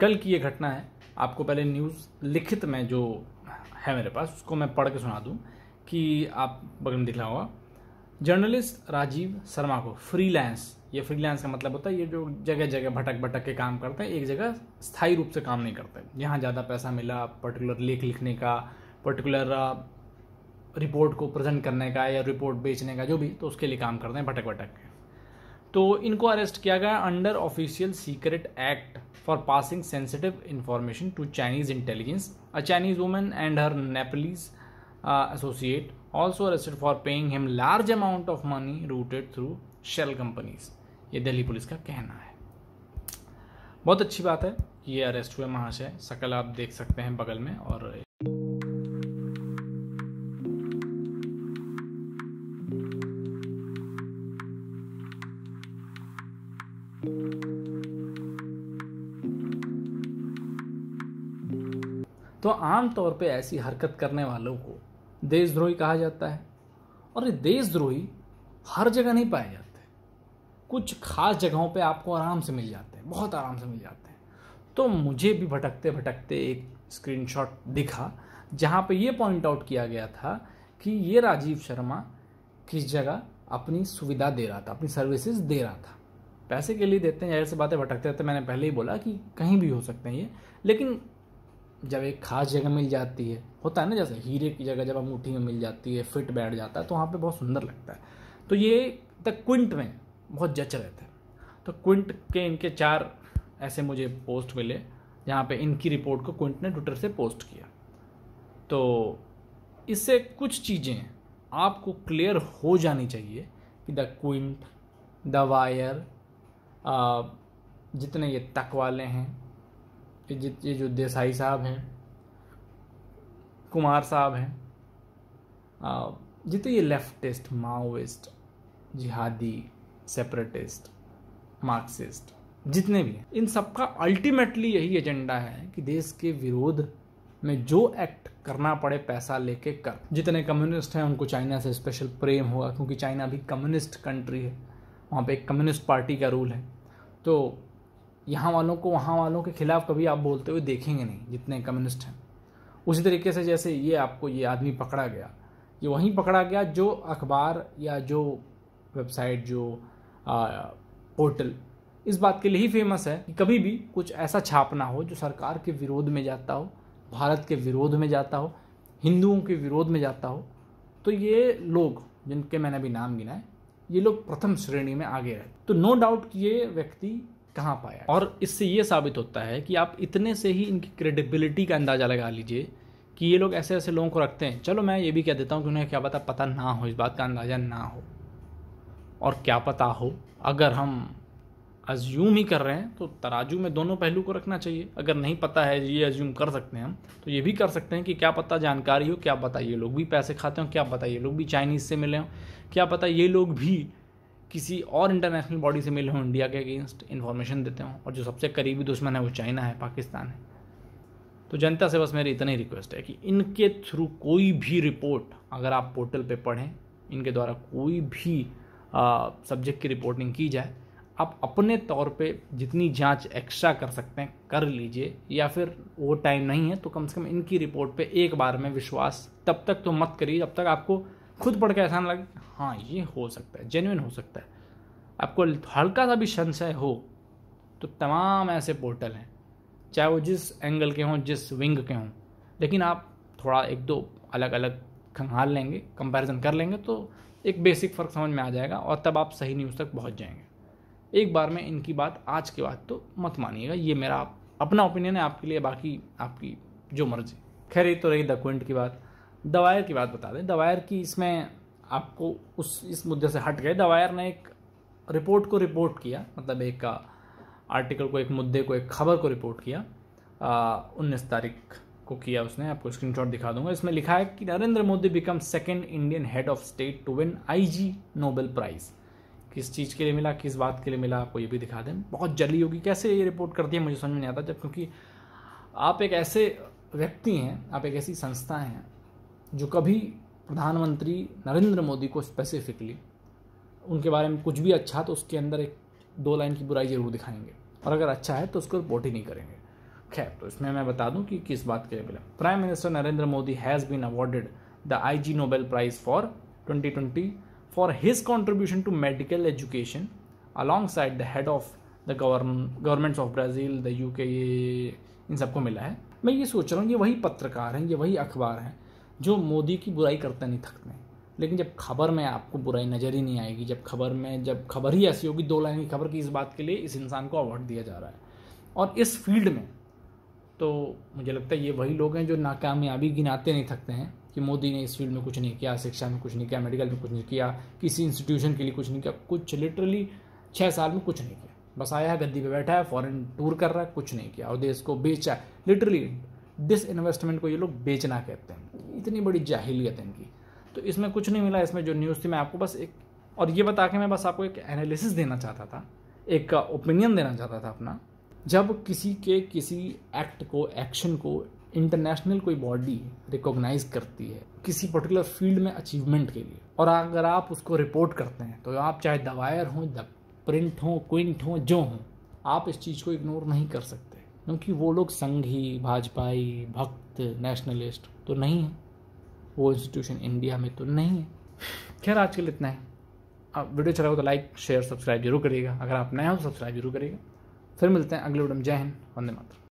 कल की ये घटना है आपको पहले न्यूज़ लिखित में जो है मेरे पास उसको मैं पढ़ के सुना दूँ कि आप बगल में दिख रहा होगा जर्नलिस्ट राजीव शर्मा को फ्रीलांस ये फ्रीलांस का मतलब होता है ये जो जगह जगह भटक भटक के काम करते हैं एक जगह स्थायी रूप से काम नहीं करते यहाँ ज़्यादा पैसा मिला पर्टिकुलर लेख लिखने का पर्टिकुलर रिपोर्ट को प्रेजेंट करने का या रिपोर्ट बेचने का जो भी तो उसके लिए काम करते हैं भटक भटक के तो इनको अरेस्ट किया गया under official secret act for passing sensitive information to Chinese intelligence a Chinese women and her Nepalese associate also arrested for paying him large amount of money routed through shell companies ये Delhi police का कहना है बहुत अच्छी बात है ये arrest हुए महाशय शकल आप देख सकते हैं बगल में और तो आमतौर पे ऐसी हरकत करने वालों को देशद्रोही कहा जाता है और ये देशद्रोही हर जगह नहीं पाए जाते कुछ खास जगहों पे आपको आराम से मिल जाते हैं बहुत आराम से मिल जाते हैं तो मुझे भी भटकते भटकते एक स्क्रीनशॉट दिखा जहाँ पे ये पॉइंट आउट किया गया था कि ये राजीव शर्मा किस जगह अपनी सुविधा दे रहा था अपनी सर्विसेज दे रहा था पैसे के लिए देते हैं जाहिर से बातें भटकते रहते मैंने पहले ही बोला कि कहीं भी हो सकते हैं ये लेकिन जब एक खास जगह मिल जाती है होता है ना जैसे हीरे की जगह जब अंगूठी में मिल जाती है फिट बैठ जाता है तो वहाँ पर बहुत सुंदर लगता है तो ये द क्विंट में बहुत जच रहे थे तो क्विंट के इनके चार ऐसे मुझे पोस्ट मिले जहाँ पे इनकी रिपोर्ट को क्विंट ने ट्विटर से पोस्ट किया तो इससे कुछ चीज़ें आपको क्लियर हो जानी चाहिए कि द क्विंट द वायर जितने ये तक वाले हैं ये जो देसाई साहब हैं कुमार साहब हैं जितने ये leftist Maoist jihadi separatist Marxist जितने भी हैं इन सबका अल्टीमेटली यही एजेंडा है कि देश के विरोध में जो एक्ट करना पड़े पैसा लेके कर जितने कम्युनिस्ट हैं उनको चाइना से स्पेशल प्रेम होगा क्योंकि चाइना भी कम्युनिस्ट कंट्री है वहाँ पे एक कम्युनिस्ट पार्टी का रूल है तो यहाँ वालों को वहाँ वालों के खिलाफ कभी आप बोलते हुए देखेंगे नहीं जितने कम्युनिस्ट हैं उसी तरीके से जैसे ये आपको ये आदमी पकड़ा गया ये वहीं पकड़ा गया जो अखबार या जो वेबसाइट जो आ, पोर्टल इस बात के लिए ही फेमस है कि कभी भी कुछ ऐसा छापना हो जो सरकार के विरोध में जाता हो भारत के विरोध में जाता हो हिंदुओं के विरोध में जाता हो तो ये लोग जिनके मैंने अभी नाम गिनाए ये लोग प्रथम श्रेणी में आगे रहे तो नो डाउट कि ये व्यक्ति कहाँ पाया और इससे ये साबित होता है कि आप इतने से ही इनकी क्रेडिबिलिटी का अंदाज़ा लगा लीजिए कि ये लोग ऐसे ऐसे लोगों को रखते हैं चलो मैं ये भी कह देता हूँ कि उन्हें क्या पता पता ना हो इस बात का अंदाज़ा ना हो और क्या पता हो अगर हम अज्यूम ही कर रहे हैं तो तराजू में दोनों पहलू को रखना चाहिए अगर नहीं पता है ये अज्यूम कर सकते हैं हम तो ये भी कर सकते हैं कि क्या पता जानकारी हो क्या पता ये लोग भी पैसे खाते हों क्या पता ये लोग भी चाइनीज़ से मिले हों क्या पता ये लोग भी किसी और इंटरनेशनल बॉडी से मिले हों इंडिया के अगेंस्ट इन्फॉर्मेशन देते हों और जो सबसे करीबी दुश्मन है वो चाइना है पाकिस्तान है तो जनता से बस मेरी इतना ही रिक्वेस्ट है कि इनके थ्रू कोई भी रिपोर्ट अगर आप पोर्टल पे पढ़ें इनके द्वारा कोई भी सब्जेक्ट की रिपोर्टिंग की जाए आप अपने तौर पे जितनी जांच एक्स्ट्रा कर सकते हैं कर लीजिए या फिर वो टाइम नहीं है तो कम से कम इनकी रिपोर्ट पे एक बार में विश्वास तब तक तो मत करिए जब तक आपको खुद पढ़ के ऐसा ना लगे हाँ ये हो सकता है जेन्यन हो सकता है आपको हल्का सा भी संशय हो तो तमाम ऐसे पोर्टल हैं चाहे वो जिस एंगल के हों जिस विंग के हों लेकिन आप थोड़ा एक दो अलग अलग खंगाल लेंगे कंपैरिजन कर लेंगे तो एक बेसिक फ़र्क समझ में आ जाएगा और तब आप सही न्यूज़ तक पहुंच जाएंगे एक बार में इनकी बात आज की बात तो मत मानिएगा ये मेरा अपना ओपिनियन है आपके लिए बाकी आपकी जो मर्जी खैर ये तो रही द क्विंट की बात दवायर की बात बता दें दवायर की इसमें आपको उस इस मुद्दे से हट गए दवायर ने एक रिपोर्ट को रिपोर्ट किया मतलब एक आर्टिकल को एक मुद्दे को एक खबर को रिपोर्ट किया उन्नीस तारीख को किया उसने आपको स्क्रीनशॉट दिखा दूंगा इसमें लिखा है कि Narendra Modi become second Indian head of state to win IG Nobel prize किस चीज़ के लिए मिला किस बात के लिए मिला आपको ये भी दिखा दें बहुत जल्दी होगी कैसे ये रिपोर्ट करती है मुझे समझ में नहीं आता जब क्योंकि आप एक ऐसे व्यक्ति हैं आप एक ऐसी संस्था हैं जो कभी प्रधानमंत्री नरेंद्र मोदी को स्पेसिफिकली उनके बारे में कुछ भी अच्छा तो उसके अंदर एक दो लाइन की बुराई ज़रूर दिखाएंगे और अगर अच्छा है तो उसको रिपोर्ट ही नहीं करेंगे खैर तो इसमें मैं बता दूं कि किस बात के लिए मिला prime minister Narendra Modi has been awarded the I G Nobel prize for 2020 for his contribution to medical education alongside the head of the governments of Brazil the U K इन सबको मिला है मैं ये सोच रहा हूँ ये वही पत्रकार हैं ये वही अखबार हैं जो मोदी की बुराई करते नहीं थकते लेकिन जब खबर में आपको बुराई नज़र ही नहीं आएगी जब खबर में जब खबर ही ऐसी होगी दो लाइन की खबर की इस बात के लिए इस इंसान को अवार्ड दिया जा रहा है और इस फील्ड में तो मुझे लगता है ये वही लोग हैं जो नाकामयाबी गिनाते नहीं थकते हैं कि मोदी ने इस फील्ड में कुछ नहीं किया शिक्षा में कुछ नहीं किया मेडिकल में कुछ नहीं किया किसी इंस्टीट्यूशन के लिए कुछ नहीं किया कुछ लिटरली छः साल में कुछ नहीं किया बस आया है गद्दी पर बैठा है फॉरेन टूर कर रहा है कुछ नहीं किया और देश को बेचा है लिटरली डिस इन्वेस्टमेंट को ये लोग बेचना कहते हैं इतनी बड़ी जाहिलियत इनकी तो इसमें कुछ नहीं मिला इसमें जो न्यूज़ थी मैं आपको बस एक और ये बता के मैं बस आपको एक एनालिसिस देना चाहता था एक ओपिनियन देना चाहता था अपना जब किसी के किसी एक्ट को एक्शन को इंटरनेशनल कोई बॉडी रिकॉग्नाइज करती है किसी पर्टिकुलर फील्ड में अचीवमेंट के लिए और अगर आप उसको रिपोर्ट करते हैं तो आप चाहे दवायर हों द प्रिंट हों क्विंट हों जो हों आप इस चीज़ को इग्नोर नहीं कर सकते क्योंकि वो लोग संघी भाजपाई भक्त नेशनलिस्ट तो नहीं है वो इंस्टीट्यूशन इंडिया में तो नहीं है खैर आज के लिए इतना है आप वीडियो अच्छा लगा तो लाइक शेयर सब्सक्राइब जरूर करिएगा अगर आप नए हो तो सब्सक्राइब जरूर करिएगा फिर मिलते हैं अगले वीडियो में जय हिंद वंदे मातरम